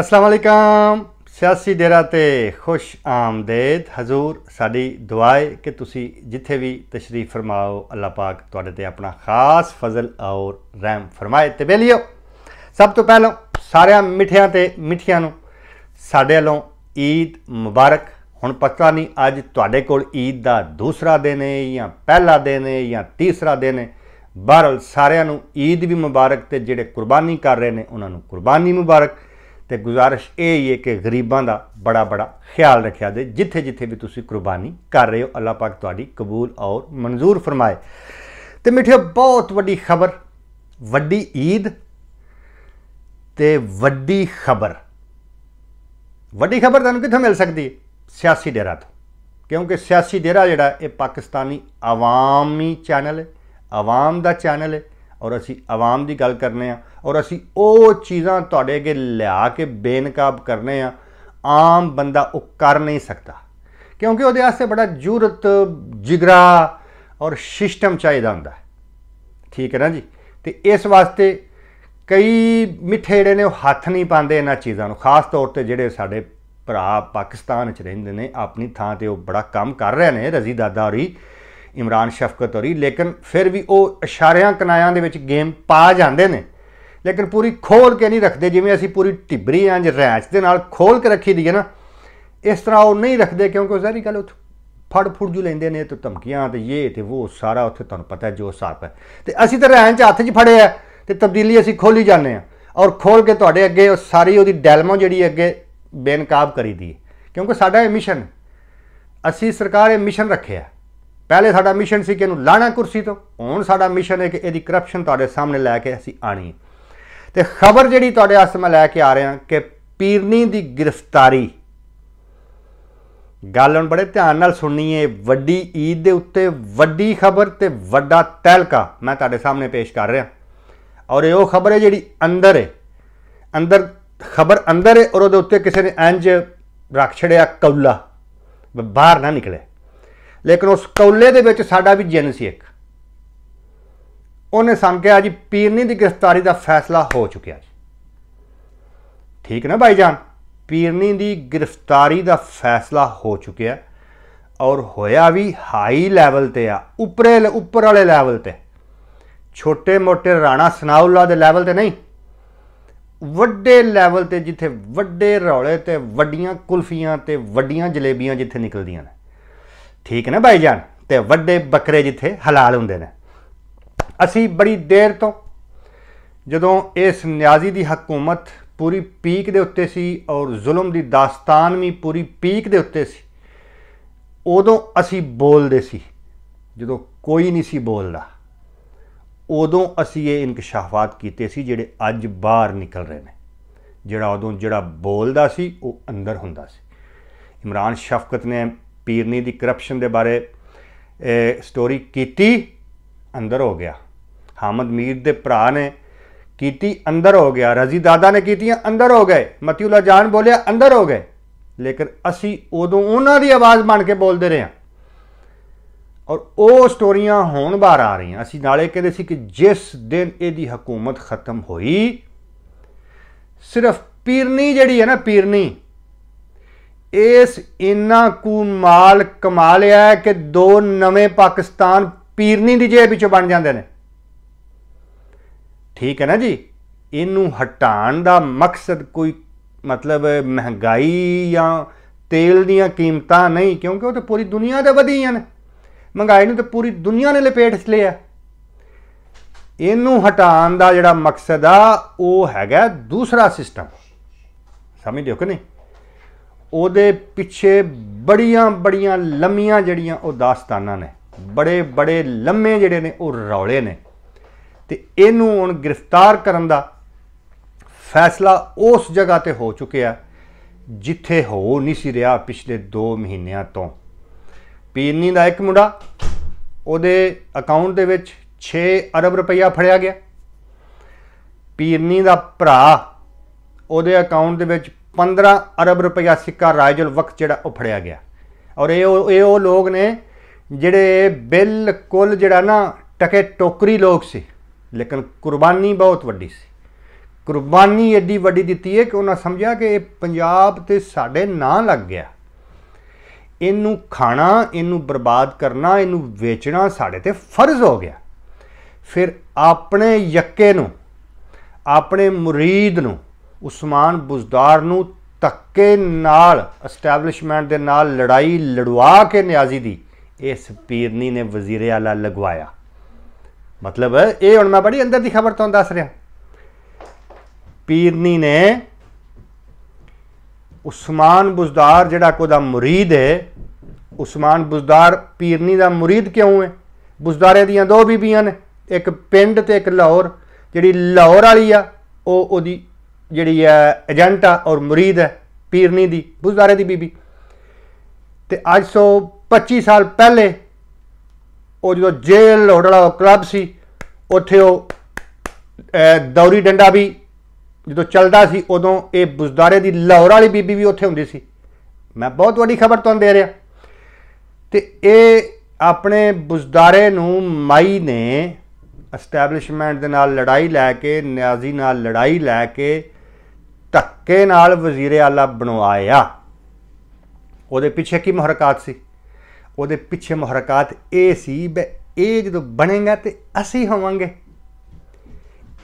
ਅਸਲਾਮ ਵਾਲੇਕਮ ਸਿਆਸੀ ਡੇਰਾ ਤੇ ਖੁਸ਼ ਆਮਦੇਦ ਹਜ਼ੂਰ ਸਾਡੀ ਦੁਆਏ ਕਿ ਤੁਸੀਂ ਜਿੱਥੇ ਵੀ ਤਸ਼ਰੀਫ ਫਰਮਾਓ ਅੱਲਾਹ ਪਾਕ ਤੁਹਾਡੇ ਤੇ ਆਪਣਾ ਖਾਸ ਫਜ਼ਲ ਔਰ ਰਹਿਮ ਫਰਮਾਏ ਤੇ ਬੇਲਿਓ ਸਭ ਤੋਂ ਪਹਿਲਾਂ ਸਾਰਿਆਂ ਮਿੱਠਿਆਂ ਤੇ ਮਿੱਠੀਆਂ ਨੂੰ ਸਾਡੇ ਵੱਲੋਂ ਈਦ ਮੁਬਾਰਕ ਹੁਣ ਪਤਾ ਨਹੀਂ ਅੱਜ ਤੁਹਾਡੇ ਕੋਲ ਈਦ ਦਾ ਦੂਸਰਾ ਦਿਨ ਹੈ ਜਾਂ ਪਹਿਲਾ ਦਿਨ ਹੈ ਜਾਂ ਤੀਸਰਾ ਦਿਨ ਹੈ ਬਹਰਲ ਸਾਰਿਆਂ ਨੂੰ ਈਦ ਵੀ ਮੁਬਾਰਕ ਤੇ ਜਿਹੜੇ ਕੁਰਬਾਨੀ ਕਰ ਰਹੇ ਨੇ ਉਹਨਾਂ ਨੂੰ ਕੁਰਬਾਨੀ ਮੁਬਾਰਕ ਤੇ ਗੁਜ਼ਾਰਿਸ਼ ਇਹ ਹੀ ਹੈ ਕਿ ਗਰੀਬਾਂ ਦਾ ਬੜਾ ਬੜਾ ਖਿਆਲ ਰੱਖਿਆ ਦੇ ਜਿੱਥੇ ਜਿੱਥੇ ਵੀ ਤੁਸੀਂ ਕੁਰਬਾਨੀ ਕਰ ਰਹੇ ਹੋ ਅੱਲਾਹ ਪਾਕ ਤੁਹਾਡੀ ਕਬੂਲ ਔਰ ਮਨਜ਼ੂਰ ਫਰਮਾਏ ਤੇ ਮਿੱਠੇ ਬਹੁਤ ਵੱਡੀ ਖਬਰ ਵੱਡੀ ਈਦ ਤੇ ਵੱਡੀ ਖਬਰ ਵੱਡੀ ਖਬਰ ਤੁਹਾਨੂੰ ਕਿੱਥੋਂ ਮਿਲ ਸਕਦੀ ਹੈ ਸਿਆਸੀ ਡੇਰਾ ਤੋਂ ਕਿਉਂਕਿ ਸਿਆਸੀ ਡੇਰਾ ਜਿਹੜਾ ਇਹ ਪਾਕਿਸਤਾਨੀ ਆਵਾਮੀ ਚੈਨਲ ਹੈ ਆਵਾਮ ਦਾ ਚੈਨਲ ਹੈ ਔਰ ਅਸੀਂ ਆਵਾਮ ਦੀ ਗੱਲ ਕਰਨੇ ਆ ਔਰ ਅਸੀਂ ਉਹ ਚੀਜ਼ਾਂ ਤੁਹਾਡੇ ਅੱਗੇ ਲਿਆ ਕੇ ਬੇਨਕਾਬ ਕਰਨੇ ਆ ਆਮ ਬੰਦਾ ਉਹ ਕਰ ਨਹੀਂ ਸਕਦਾ ਕਿਉਂਕਿ ਉਹਦੇ ਆਸੇ ਬੜਾ ਜੁਰਤ ਜਿਗਰਾ ਔਰ ਸਿਸਟਮ ਚਾਹੀਦਾ ਹੁੰਦਾ ਠੀਕ ਹੈ ਨਾ ਜੀ ਤੇ ਇਸ ਵਾਸਤੇ ਕਈ ਮਿੱਠੇ ਜਿਹੜੇ ਨੇ ਉਹ ਹੱਥ ਨਹੀਂ ਪਾਉਂਦੇ ਇਹਨਾਂ ਚੀਜ਼ਾਂ ਨੂੰ ਖਾਸ ਤੌਰ ਤੇ ਜਿਹੜੇ ਸਾਡੇ ਭਰਾ ਪਾਕਿਸਤਾਨ 'ਚ ਰਹਿੰਦੇ ਨੇ ਆਪਣੀ ਥਾਂ ਤੇ ਉਹ ਬੜਾ ਕੰਮ ਕਰ ਰਹੇ ਨੇ ਰਜ਼ੀ ਦਾਦਾ ਹੋਰੀ ਇਮਰਾਨ ਸ਼ਫਕਤ ਹੋਰੀ ਲੇਕਿਨ ਫਿਰ ਵੀ ਉਹ ਇਸ਼ਾਰਿਆਂ ਕਨਾਇਆਂ ਦੇ ਵਿੱਚ ਗੇਮ ਪਾ ਜਾਂਦੇ ਨੇ ਲੇਕਿਨ ਪੂਰੀ ਖੋਲ ਕੇ ਨਹੀਂ ਰੱਖਦੇ ਜਿਵੇਂ ਅਸੀਂ ਪੂਰੀ ਟਿਬਰੀ ਜ ਰੈਚ ਦੇ ਨਾਲ ਖੋਲ ਕੇ ਰੱਖੀ ਦੀ ਹੈ ਨਾ ਇਸ ਤਰ੍ਹਾਂ ਉਹ ਨਹੀਂ ਰੱਖਦੇ ਕਿਉਂਕਿ ਉਹ ਸਾਰੀ ਗੱਲ ਉੱਥੇ ਫੜ ਫੁੜ ਜੂ ਲੈਂਦੇ ਨੇ ਤੇ ਧਮਕੀਆਂ ਤੇ ਇਹ ਤੇ ਉਹ ਸਾਰਾ ਉੱਥੇ ਤੁਹਾਨੂੰ ਪਤਾ ਜੋ ਸਾਫ ਹੈ ਤੇ ਅਸੀਂ ਤਾਂ ਰੈਂਚ ਹੱਥ 'ਚ ਫੜਿਆ ਤੇ ਤਬਦੀਲੀ ਅਸੀਂ ਖੋਲੀ ਜਾਂਦੇ ਆ ਔਰ ਖੋਲ ਕੇ ਤੁਹਾਡੇ ਅੱਗੇ ਉਹ ਸਾਰੀ ਉਹਦੀ ਡੈਲਮੋ ਜਿਹੜੀ ਅੱਗੇ ਬੇਨਕਾਬ ਕਰੀ ਦੀ ਕਿਉਂਕਿ ਸਾਡਾ ਇਹ ਮਿਸ਼ਨ ਅਸੀਂ ਸਰਕਾਰ ਇਹ ਮਿਸ਼ਨ ਰੱਖਿਆ ਪਹਿਲੇ ਸਾਡਾ ਮਿਸ਼ਨ ਸੀ ਕਿ ਇਹਨੂੰ ਲਾਣਾ ਕੁਰਸੀ ਤੋਂ ਹੁਣ ਸਾਡਾ ਮਿਸ਼ਨ ਹੈ ਕਿ ਇਹਦੀ ਕਰਪਸ਼ਨ ਤੁਹਾਡੇ ਸਾਹਮਣੇ ਲੈ ਕੇ ਅਸੀਂ ਆਣੀ ਤੇ ਖਬਰ ਜਿਹੜੀ ਤੁਹਾਡੇ ਹੱਥ ਮੈਂ ਲੈ ਕੇ ਆ ਰਿਹਾ ਕਿ ਪੀਰਨੀ ਦੀ ਗ੍ਰਿਫਤਾਰੀ ਗੱਲ ਹੁਣ ਬੜੇ ਧਿਆਨ ਨਾਲ ਸੁਣਨੀ ਹੈ ਵੱਡੀ ਈਦ ਦੇ ਉੱਤੇ ਵੱਡੀ ਖਬਰ ਤੇ ਵੱਡਾ ਤਹਿਲਕਾ ਮੈਂ ਤੁਹਾਡੇ ਸਾਹਮਣੇ ਪੇਸ਼ ਕਰ ਰਿਹਾ ਔਰ ਇਹ ਉਹ ਖਬਰ ਹੈ ਜਿਹੜੀ ਅੰਦਰ ਹੈ ਅੰਦਰ ਖਬਰ ਅੰਦਰ ਹੈ ਔਰ ਉਹਦੇ ਉੱਤੇ ਕਿਸੇ ਨੇ ਇੰਜ ਰੱਖ ਛੜਿਆ ਕੌਲਾ ਬਾਹਰ ਨਾ ਨਿਕਲੇ ਲੇਕਿਨ ਉਸ ਕੌਲੇ ਦੇ ਵਿੱਚ ਸਾਡਾ ਵੀ ਜਿੰਨ ਸੀ ਇੱਕ ਉਹਨੇ ਸਾਨੂੰ ਕਿਹਾ ਜੀ ਪੀਰਨੀ ਦੀ ਗ੍ਰਿਫਤਾਰੀ ਦਾ ਫੈਸਲਾ ਹੋ ਚੁੱਕਿਆ ਜੀ ਠੀਕ ਨਾ ਭਾਈ ਜਾਨ ਪੀਰਨੀ ਦੀ ਗ੍ਰਿਫਤਾਰੀ ਦਾ ਫੈਸਲਾ ਹੋ ਚੁੱਕਿਆ ਔਰ ਹੋਇਆ ਵੀ ਹਾਈ ਲੈਵਲ ਤੇ ਆ ਉੱਪਰੇ ਉੱਪਰ ਵਾਲੇ ਲੈਵਲ ਤੇ ਛੋਟੇ ਮੋਟੇ ਰਾਣਾ ਸਨਾਉਲਾ ਦੇ ਲੈਵਲ ਤੇ ਨਹੀਂ ਵੱਡੇ ਲੈਵਲ ਤੇ ਜਿੱਥੇ ਵੱਡੇ ਰੌਲੇ ਤੇ ਵੱਡੀਆਂ ਕੁਲਫੀਆਂ ਤੇ ਵੱਡੀਆਂ ਜਲੇਬੀਆਂ ਜਿੱਥੇ ਨਿਕਲਦੀਆਂ ਨੇ ਠੀਕ ਨਾ ਭਾਈ ਜਾਨ ਤੇ ਵੱਡੇ ਬੱਕਰੇ ਜਿੱਥੇ ਹਲਾਲ ਹੁੰਦੇ ਨੇ ਅਸੀਂ ਬੜੀ ਦੇਰ ਤੋਂ ਜਦੋਂ ਇਸ ਨਿਆਜ਼ੀ ਦੀ ਹਕੂਮਤ ਪੂਰੀ ਪੀਕ ਦੇ ਉੱਤੇ ਸੀ ਔਰ ਜ਼ੁਲਮ ਦੀ ਦਾਸਤਾਨ ਵੀ ਪੂਰੀ ਪੀਕ ਦੇ ਉੱਤੇ ਸੀ ਉਦੋਂ ਅਸੀਂ ਬੋਲਦੇ ਸੀ ਜਦੋਂ ਕੋਈ ਨਹੀਂ ਸੀ ਬੋਲਦਾ ਉਦੋਂ ਅਸੀਂ ਇਹ ਇਨਕਸ਼ਾਫਾਤ ਕੀਤੇ ਸੀ ਜਿਹੜੇ ਅੱਜ ਬਾਹਰ ਨਿਕਲ ਰਹੇ ਨੇ ਜਿਹੜਾ ਉਦੋਂ ਜਿਹੜਾ ਬੋਲਦਾ ਸੀ ਉਹ ਅੰਦਰ ਹੁੰਦਾ ਸੀ ਇਮਰਾਨ ਸ਼ਫਕਤ ਨੇ ਪੀਰਨੀ ਦੀ ਕਰਪਸ਼ਨ ਦੇ ਬਾਰੇ ਇਹ ਸਟੋਰੀ ਕੀਤੀ ਅੰਦਰ ਹੋ ਗਿਆ ਹਾਮਦ ਮੀਰ ਦੇ ਭਰਾ ਨੇ ਕੀਤੀ ਅੰਦਰ ਹੋ ਗਿਆ ਰਜ਼ੀ ਦਾਦਾ ਨੇ ਕੀਤੀਆਂ ਅੰਦਰ ਹੋ ਗਏ ਮਤੀਉਲਾ ਜਾਨ ਬੋਲਿਆ ਅੰਦਰ ਹੋ ਗਏ ਲੇਕਿਨ ਅਸੀਂ ਉਦੋਂ ਉਹਨਾਂ ਦੀ ਆਵਾਜ਼ ਬਣ ਕੇ ਬੋਲਦੇ ਰਹੇ ਹਾਂ ਔਰ ਉਹ ਸਟੋਰੀਆਂ ਹੁਣ ਬਾਹਰ ਆ ਰਹੀਆਂ ਅਸੀਂ ਨਾਲੇ ਕਹਿੰਦੇ ਸੀ ਕਿ ਜਿਸ ਦਿਨ ਇਹਦੀ ਹਕੂਮਤ ਖਤਮ ਹੋਈ ਸਿਰਫ ਪੀਰਨੀ ਜਿਹੜੀ ਹੈ ਨਾ ਪੀਰਨੀ ਇਸ ਇਨਾ ਕੁ ਮਾਲ ਕਮਾ ਲਿਆ ਕਿ ਦੋ ਨਵੇਂ ਪਾਕਿਸਤਾਨ ਪੀਰਨੀ ਦੀ ਜੇਬ ਵਿੱਚ ਬਣ ਜਾਂਦੇ ਨੇ ਠੀਕ ਹੈ ਨਾ ਜੀ ਇਹਨੂੰ ਹਟਾਉਣ ਦਾ ਮਕਸਦ ਕੋਈ ਮਤਲਬ ਮਹਿੰਗਾਈ ਜਾਂ ਤੇਲ ਦੀਆਂ ਕੀਮਤਾਂ ਨਹੀਂ ਕਿਉਂਕਿ ਉਹ ਤਾਂ ਪੂਰੀ ਦੁਨੀਆ ਤੇ ਵਧੀਆਂ ਨੇ ਮਹਿੰਗਾਈ ਨੂੰ ਤਾਂ ਪੂਰੀ ਦੁਨੀਆ ਨੇ ਲਪੇਟ ਲਿਆ ਇਹਨੂੰ ਹਟਾਉਣ ਦਾ ਜਿਹੜਾ ਮਕਸਦ ਆ ਉਹ ਹੈਗਾ ਦੂਸਰਾ ਸਿਸਟਮ ਸਮਝਦੇ ਹੋ ਕਿ ਨਹੀਂ ਉਹਦੇ ਪਿੱਛੇ ਬੜੀਆਂ ਬੜੀਆਂ ਲੰਮੀਆਂ ਜਿਹੜੀਆਂ ਉਹ ਦਾਸਤਾਨਾਂ ਨੇ ਬੜੇ ਬੜੇ ਲੰਮੇ ਜਿਹੜੇ ਨੇ ਉਹ ਰੌਲੇ ਨੇ ਤੇ ਇਹਨੂੰ ਹੁਣ ਗ੍ਰਿਫਤਾਰ ਕਰਨ ਦਾ ਫੈਸਲਾ ਉਸ ਜਗ੍ਹਾ ਤੇ ਹੋ ਚੁੱਕਿਆ ਜਿੱਥੇ ਹੋ ਨਹੀਂ ਸੀ ਰਿਹਾ ਪਿਛਲੇ 2 ਮਹੀਨਿਆਂ ਤੋਂ ਪੀਰਨੀ ਦਾ ਇੱਕ ਮੁੰਡਾ ਉਹਦੇ ਅਕਾਊਂਟ ਦੇ ਵਿੱਚ 6 ਅਰਬ ਰੁਪਈਆ ਫੜਿਆ ਗਿਆ ਪੀਰਨੀ ਦਾ ਭਰਾ ਉਹਦੇ ਅਕਾਊਂਟ ਦੇ ਵਿੱਚ 15 ਅਰਬ ਰੁਪਇਆ ਸਿੱਕਾ ਰਾਇਜੁਲ ਵਕਤ ਜਿਹੜਾ ਉਹ ਫੜਿਆ ਗਿਆ ਔਰ ਇਹ ਉਹ ਇਹ ਉਹ ਲੋਕ ਨੇ ਜਿਹੜੇ ਬਿਲਕੁਲ ਜਿਹੜਾ ਨਾ ਟਕੇ ਟੋਕਰੀ ਲੋਕ ਸੀ ਲੇਕਿਨ ਕੁਰਬਾਨੀ ਬਹੁਤ ਵੱਡੀ ਸੀ ਕੁਰਬਾਨੀ ਐਡੀ ਵੱਡੀ ਦਿੱਤੀ ਹੈ ਕਿ ਉਹਨਾਂ ਸਮਝਿਆ ਕਿ ਇਹ ਪੰਜਾਬ ਤੇ ਸਾਡੇ ਨਾਂ ਲੱਗ ਗਿਆ ਇਹਨੂੰ ਖਾਣਾ ਇਹਨੂੰ ਬਰਬਾਦ ਕਰਨਾ ਇਹਨੂੰ ਵੇਚਣਾ ਸਾਡੇ ਤੇ ਫਰਜ਼ ਹੋ ਗਿਆ ਫਿਰ ਆਪਣੇ ਯੱਕੇ ਨੂੰ ਆਪਣੇ ਮੁਰੀਦ ਨੂੰ ਉਸਮਾਨ ਬੁਜ਼ਦਾਰ ਨੂੰ ਤੱਕੇ ਨਾਲ ਐਸਟੈਬਲਿਸ਼ਮੈਂਟ ਦੇ ਨਾਲ ਲੜਾਈ ਲੜਵਾ ਕੇ ਨਿਆਜ਼ੀ ਦੀ ਇਸ ਪੀਰਨੀ ਨੇ ਵਜ਼ੀਰ ਆਲਾ ਲਗਵਾਇਆ ਮਤਲਬ ਇਹ ਹੁਣ ਮੈਂ ਬੜੀ ਅੰਦਰ ਦੀ ਖਬਰ ਤੋਂ ਦੱਸ ਰਿਹਾ ਪੀਰਨੀ ਨੇ ਉਸਮਾਨ ਬੁਜ਼ਦਾਰ ਜਿਹੜਾ ਕੋਦਾ ਮੁਰੀਦ ਹੈ ਉਸਮਾਨ ਬੁਜ਼ਦਾਰ ਪੀਰਨੀ ਦਾ ਮੁਰੀਦ ਕਿਉਂ ਹੈ ਬੁਜ਼ਦਾਰੇ ਦੀਆਂ ਦੋ ਬੀਬੀਆਂ ਨੇ ਇੱਕ ਪਿੰਡ ਤੇ ਇੱਕ ਲਾਹੌਰ ਜਿਹੜੀ ਲਾਹੌਰ ਵਾਲੀ ਆ ਉਹ ਉਹਦੀ ਜਿਹੜੀ ਹੈ ਏਜੰਟ ਆ ਔਰ ਮੁਰੀਦ ਹੈ ਪੀਰਨੀ ਦੀ ਬੁਜ਼ਦਾਰੇ ਦੀ ਬੀਬੀ ਤੇ ਅੱਜ 25 ਸਾਲ ਪਹਿਲੇ ਉਹ ਜਦੋਂ ਜੇਲ੍ਹ ਹੋੜਾ ਕਲੱਬ ਸੀ ਉੱਥੇ ਉਹ ਦੌਰੀ ਡੰਡਾ ਵੀ ਜਦੋਂ ਚੱਲਦਾ ਸੀ ਉਦੋਂ ਇਹ ਬੁਜ਼ਦਾਰੇ ਦੀ ਲਾਹੌਰ ਵਾਲੀ ਬੀਬੀ ਵੀ ਉੱਥੇ ਹੁੰਦੀ ਸੀ ਮੈਂ ਬਹੁਤ ਵੱਡੀ ਖਬਰ ਤੁਹਾਨੂੰ ਦੇ ਰਿਹਾ ਤੇ ਇਹ ਆਪਣੇ ਬੁਜ਼ਦਾਰੇ ਨੂੰ ਮਾਈ ਨੇ ਐਸਟੈਬਲਿਸ਼ਮੈਂਟ ਦੇ ਨਾਲ ਲੜਾਈ ਲੈ ਕੇ ਨਿਆਜ਼ੀ ਨਾਲ ਲੜਾਈ ਲੈ ਕੇ ਧੱਕੇ ਨਾਲ ਵਜ਼ੀਰ ਆਲਾ ਬਣਵਾਇਆ ਉਹਦੇ ਪਿੱਛੇ ਕੀ ਮੁਹਰਕਾਤ ਸੀ ਉਹਦੇ ਪਿੱਛੇ ਮੁਹਰਕਾਤ ਇਹ ਸੀ ਬੇ ਇਹ ਜਦੋਂ ਬਣੇਗਾ ਤੇ ਅਸੀਂ ਹੋਵਾਂਗੇ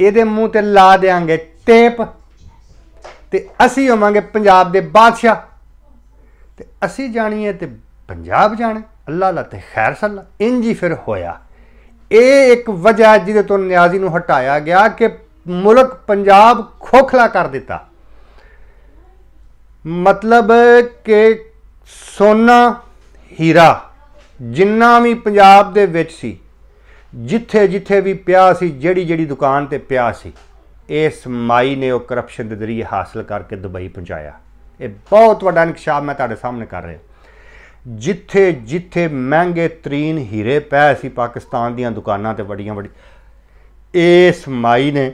ਇਹਦੇ ਮੂੰਹ ਤੇ ਲਾ ਦੇਾਂਗੇ ਟੇਪ ਤੇ ਅਸੀਂ ਹੋਵਾਂਗੇ ਪੰਜਾਬ ਦੇ ਬਾਦਸ਼ਾਹ ਤੇ ਅਸੀਂ ਜਾਣੀਏ ਤੇ ਪੰਜਾਬ ਜਾਣੇ ਅੱਲਾ ਅੱਲਾ ਤੇ ਖੈਰ ਸੱਲਾ ਇੰਜ ਹੀ ਫਿਰ ਹੋਇਆ ਇਹ ਇੱਕ ਵਜ੍ਹਾ ਜਿਹਦੇ ਤੋਂ ਨਿਆਜ਼ੀ ਨੂੰ ਹਟਾਇਆ ਗਿਆ ਕਿ ਮੁਲਕ ਪੰਜਾਬ ਖੋਖਲਾ ਕਰ ਦਿੱਤਾ ਮਤਲਬ ਕਿ ਸੋਨਾ ਹੀਰਾ ਜਿੰਨਾ ਵੀ ਪੰਜਾਬ ਦੇ ਵਿੱਚ ਸੀ ਜਿੱਥੇ ਜਿੱਥੇ ਵੀ ਪਿਆ ਸੀ ਜਿਹੜੀ ਜਿਹੜੀ ਦੁਕਾਨ ਤੇ ਪਿਆ ਸੀ ਇਸ ਮਾਈ ਨੇ ਉਹ ਕਰਪਸ਼ਨ ਦੇ ਜ਼ਰੀਏ ਹਾਸਲ ਕਰਕੇ ਦੁਬਈ ਪਹੁੰਚਾਇਆ ਇਹ ਬਹੁਤ ਵੱਡਾ ਨਿਕਸ਼ਾਬ ਮੈਂ ਤੁਹਾਡੇ ਸਾਹਮਣੇ ਕਰ ਰਿਹਾ ਜਿੱਥੇ ਜਿੱਥੇ ਮਹਿੰਗੇ ਤਰੀਨ ਹੀਰੇ ਪਏ ਸੀ ਪਾਕਿਸਤਾਨ ਦੀਆਂ ਦੁਕਾਨਾਂ ਤੇ ਵੱਡੀਆਂ ਵੱਡੀ ਇਸ ਮਾਈ ਨੇ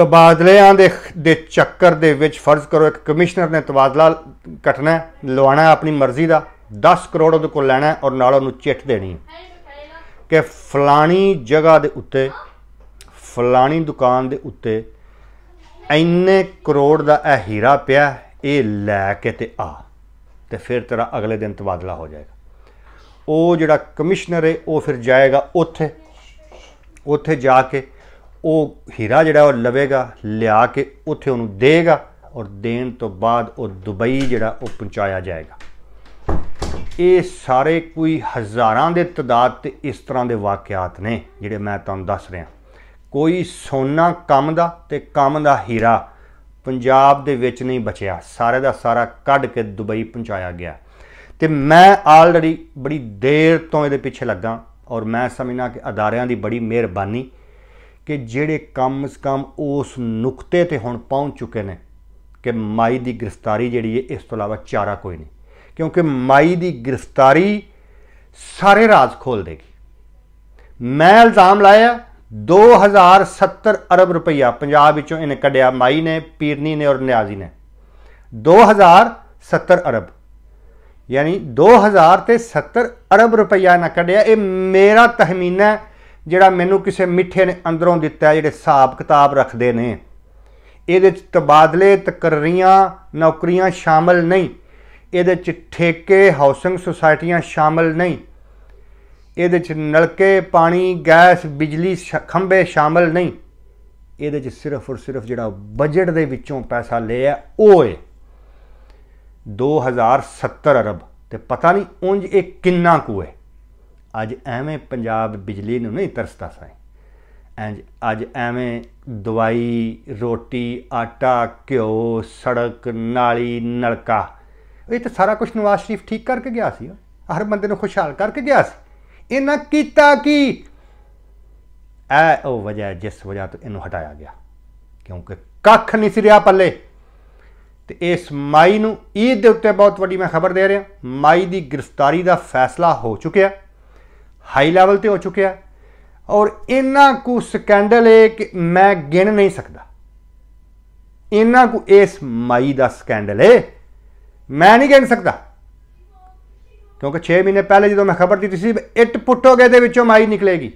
ਤਬਾਦਲਿਆਂ ਦੇ ਦੇ ਚੱਕਰ ਦੇ ਵਿੱਚ ਫਰਜ਼ ਕਰੋ ਇੱਕ ਕਮਿਸ਼ਨਰ ਨੇ ਤਬਾਦਲਾ ਕਟਣਾ ਲਵਾਣਾ ਆਪਣੀ ਮਰਜ਼ੀ ਦਾ 10 ਕਰੋੜ ਉਹਦੇ ਕੋਲ ਲੈਣਾ ਔਰ ਨਾਲ ਉਹਨੂੰ ਚਿੱਠ ਦੇਣੀ ਕਿ ਫਲਾਣੀ ਜਗ੍ਹਾ ਦੇ ਉੱਤੇ ਫਲਾਣੀ ਦੁਕਾਨ ਦੇ ਉੱਤੇ ਇੰਨੇ ਕਰੋੜ ਦਾ ਇਹ ਹੀਰਾ ਪਿਆ ਇਹ ਲੈ ਕੇ ਤੇ ਆ ਤੇ ਫਿਰ ਤੇਰਾ ਅਗਲੇ ਦਿਨ ਤਬਾਦਲਾ ਹੋ ਜਾਏਗਾ ਉਹ ਜਿਹੜਾ ਕਮਿਸ਼ਨਰ ਹੈ ਉਹ ਫਿਰ ਜਾਏਗਾ ਉੱਥੇ ਉੱਥੇ ਜਾ ਕੇ ਉਹ ਹੀਰਾ ਜਿਹੜਾ ਉਹ ਲਵੇਗਾ ਲਿਆ ਕੇ ਉੱਥੇ ਉਹਨੂੰ ਦੇਗਾ ਔਰ ਦੇਣ ਤੋਂ ਬਾਅਦ ਉਹ ਦੁਬਈ ਜਿਹੜਾ ਉਹ ਪਹੁੰਚਾਇਆ ਜਾਏਗਾ ਇਹ ਸਾਰੇ ਕੋਈ ਹਜ਼ਾਰਾਂ ਦੇ ਤਦਾਦ ਤੇ ਇਸ ਤਰ੍ਹਾਂ ਦੇ ਵਾਕਿਆਤ ਨੇ ਜਿਹੜੇ ਮੈਂ ਤੁਹਾਨੂੰ ਦੱਸ ਰਿਹਾ ਕੋਈ ਸੋਨਾ ਕੰਮ ਦਾ ਤੇ ਕੰਮ ਦਾ ਹੀਰਾ ਪੰਜਾਬ ਦੇ ਵਿੱਚ ਨਹੀਂ ਬਚਿਆ ਸਾਰੇ ਦਾ ਸਾਰਾ ਕੱਢ ਕੇ ਦੁਬਈ ਪਹੁੰਚਾਇਆ ਗਿਆ ਤੇ ਮੈਂ ਆਲਰੇਡੀ ਬੜੀ ਦੇਰ ਤੋਂ ਇਹਦੇ ਪਿੱਛੇ ਲੱਗਾ ਔਰ ਮੈਂ ਸਮਝਣਾ ਕਿ ਅਦਾਰਿਆਂ ਦੀ ਬੜੀ ਮਿਹਰਬਾਨੀ ਕਿ ਜਿਹੜੇ ਕੰਮ ਇਸ ਕੰਮ ਉਸ ਨੁਕਤੇ ਤੇ ਹੁਣ ਪਹੁੰਚ ਚੁੱਕੇ ਨੇ ਕਿ ਮਾਈ ਦੀ ਗ੍ਰਿਫਤਾਰੀ ਜਿਹੜੀ ਹੈ ਇਸ ਤੋਂ ਇਲਾਵਾ ਚਾਰਾ ਕੋਈ ਨਹੀਂ ਕਿਉਂਕਿ ਮਾਈ ਦੀ ਗ੍ਰਿਫਤਾਰੀ ਸਾਰੇ ਰਾਜ਼ ਖੋਲ ਦੇਗੀ ਮੈਂ ਇਲਜ਼ਾਮ ਲਾਇਆ 2070 ਅਰਬ ਰੁਪਈਆ ਪੰਜਾਬ ਵਿੱਚੋਂ ਇਹਨੇ ਕੱਢਿਆ ਮਾਈ ਨੇ ਪੀਰਨੀ ਨੇ ਔਰ ਨਿਆਜ਼ੀ ਨੇ 2070 ਅਰਬ ਯਾਨੀ 2070 ਅਰਬ ਰੁਪਈਆ ਨਾ ਕੱਢਿਆ ਇਹ ਮੇਰਾ ਤਖਮੀਨਾ ਹੈ ਜਿਹੜਾ ਮੈਨੂੰ ਕਿਸੇ ਮਿੱਠੇ ਨੇ ਅੰਦਰੋਂ ਦਿੱਤਾ ਜਿਹੜੇ ਹਿਸਾਬ ਕਿਤਾਬ ਰੱਖਦੇ ਨੇ ਇਹਦੇ ਚ ਤਬਾਦਲੇ ਤਕਰਰੀਆਂ ਨੌਕਰੀਆਂ ਸ਼ਾਮਲ ਨਹੀਂ ਇਹਦੇ ਚ ਠੇਕੇ ਹਾਊਸਿੰਗ ਸੁਸਾਇਟੀਆਂ ਸ਼ਾਮਲ ਨਹੀਂ ਇਹਦੇ ਚ ਨਲਕੇ ਪਾਣੀ ਗੈਸ ਬਿਜਲੀ ਖੰਭੇ ਸ਼ਾਮਲ ਨਹੀਂ ਇਹਦੇ ਚ ਸਿਰਫ ਔਰ ਸਿਰਫ ਜਿਹੜਾ ਬਜਟ ਦੇ ਵਿੱਚੋਂ ਪੈਸਾ ਲਿਆ ਉਹ ਏ 2070 ਅਰਬ ਤੇ ਪਤਾ ਨਹੀਂ ਉਂਝ ਇਹ ਕਿੰਨਾ ਕੁ ਹੈ ਅੱਜ ਐਵੇਂ ਪੰਜਾਬ ਬਿਜਲੀ ਨੂੰ ਨਹੀਂ ਤਰਸਦਾ ਸਾਂ ਐਂਜ ਅੱਜ ਐਵੇਂ ਦਵਾਈ ਰੋਟੀ ਆਟਾ ਘਿਓ ਸੜਕ ਨਾਲੀ ਨਲਕਾ ਇਹ ਤਾਂ ਸਾਰਾ ਕੁਝ ਨਵਾਜ਼ ਸ਼ਰੀਫ ਠੀਕ ਕਰਕੇ ਗਿਆ ਸੀ ਹਰ ਬੰਦੇ ਨੂੰ ਖੁਸ਼ਹਾਲ ਕਰਕੇ ਗਿਆ ਸੀ ਇਹਨਾਂ ਕੀਤਾ ਕੀ ਐ ਉਹ ਵਜ੍ਹਾ ਜਿਸ ਵਜ੍ਹਾ ਤੋਂ ਇਹਨੂੰ ਹਟਾਇਆ ਗਿਆ ਕਿਉਂਕਿ ਕੱਖ ਨਹੀਂ ਸੀ ਰਿਆ ਪੱਲੇ ਤੇ ਇਸ ਮਾਈ ਨੂੰ ਈਦ ਦੇ ਉੱਤੇ ਬਹੁਤ ਵੱਡੀ ਮੈਂ ਖਬਰ ਦੇ ਰਿਹਾ ਮਾਈ ਦੀ ਗ੍ਰਿਫਤਾਰੀ ਦਾ ਫੈਸਲਾ ਹੋ ਚੁੱਕਿਆ ਹਾਈ ਲੈਵਲ ਤੇ ਹੋ ਚੁੱਕਿਆ ਔਰ ਇੰਨਾ ਕੁ ਸਕੈਂਡਲ ਹੈ ਕਿ ਮੈਂ ਗਿਣ ਨਹੀਂ ਸਕਦਾ ਇੰਨਾ ਕੁ ਇਸ ਮਾਈ ਦਾ ਸਕੈਂਡਲ ਹੈ ਮੈਂ ਨਹੀਂ ਗਿਣ ਸਕਦਾ ਕਿਉਂਕਿ 6 ਮਹੀਨੇ ਪਹਿਲੇ ਜਦੋਂ ਮੈਂ ਖਬਰ ਦਿੱਤੀ ਸੀ ਇੱਟ ਪੁੱਟੋਗੇ ਦੇ ਵਿੱਚੋਂ ਮਾਈ ਨਿਕਲੇਗੀ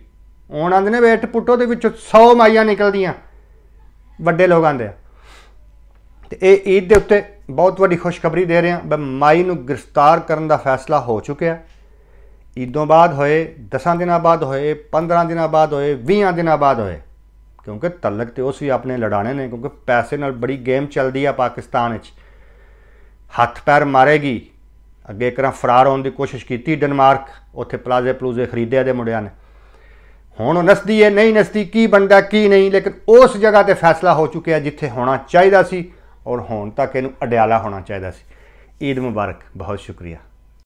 ਹੁਣ ਆਂਦੇ ਨੇ ਵੀ ਇੱਟ ਪੁੱਟੋ ਦੇ ਵਿੱਚੋਂ 100 ਮਾਈਆਂ ਨਿਕਲਦੀਆਂ ਵੱਡੇ ਲੋਕ ਆਂਦੇ ਆ ਤੇ ਇਹ ਈਦ ਦੇ ਉੱਤੇ ਬਹੁਤ ਵੱਡੀ ਖੁਸ਼ਖਬਰੀ ਦੇ ਰਹੇ ਆ ਮਾਈ ਨੂੰ ਗ੍ਰਿਫਤਾਰ ਕਰਨ ਦਾ ਫੈਸਲਾ ਹੋ ਚੁੱਕਿਆ ਈਦੋਂ ਬਾਅਦ ਹੋਏ 10 ਦਿਨਾਂ ਬਾਅਦ ਹੋਏ 15 ਦਿਨਾਂ ਬਾਅਦ ਹੋਏ 20 ਦਿਨਾਂ ਬਾਅਦ ਹੋਏ ਕਿਉਂਕਿ ਤਲਕ ਤੇ ਉਸ ਵੀ ਆਪਣੇ ਲੜਾਣੇ ਨੇ ਕਿਉਂਕਿ ਪੈਸੇ ਨਾਲ ਬੜੀ ਗੇਮ ਚੱਲਦੀ ਆ ਪਾਕਿਸਤਾਨ ਵਿੱਚ ਹੱਥ ਪੈਰ ਮਾਰੇਗੀ ਅੱਗੇ ਕਰਾਂ ਫਰਾਰ ਹੋਣ ਦੀ ਕੋਸ਼ਿਸ਼ ਕੀਤੀ ਡਨਮਾਰਕ ਉੱਥੇ ਪਲਾਜ਼ੇ ਪਲੂਜ਼ੇ ਖਰੀਦੇ ਆ ਦੇ ਮੁੰਡਿਆਂ ਨੇ ਹੁਣ ਨਸਦੀ ਹੈ ਨਹੀਂ ਨਸਦੀ ਕੀ ਬਣਦਾ ਕੀ ਨਹੀਂ ਲੇਕਿਨ ਉਸ ਜਗ੍ਹਾ ਤੇ ਫੈਸਲਾ ਹੋ ਚੁੱਕਿਆ ਜਿੱਥੇ ਹੋਣਾ ਚਾਹੀਦਾ ਸੀ ਔਰ ਹੁਣ ਤੱਕ ਇਹਨੂੰ ਅਡਿਆਲਾ ਹੋਣਾ ਚਾਹੀਦਾ ਸੀ ਈਦ ਮੁਬਾਰਕ ਬਹੁਤ ਸ਼ੁਕਰੀਆ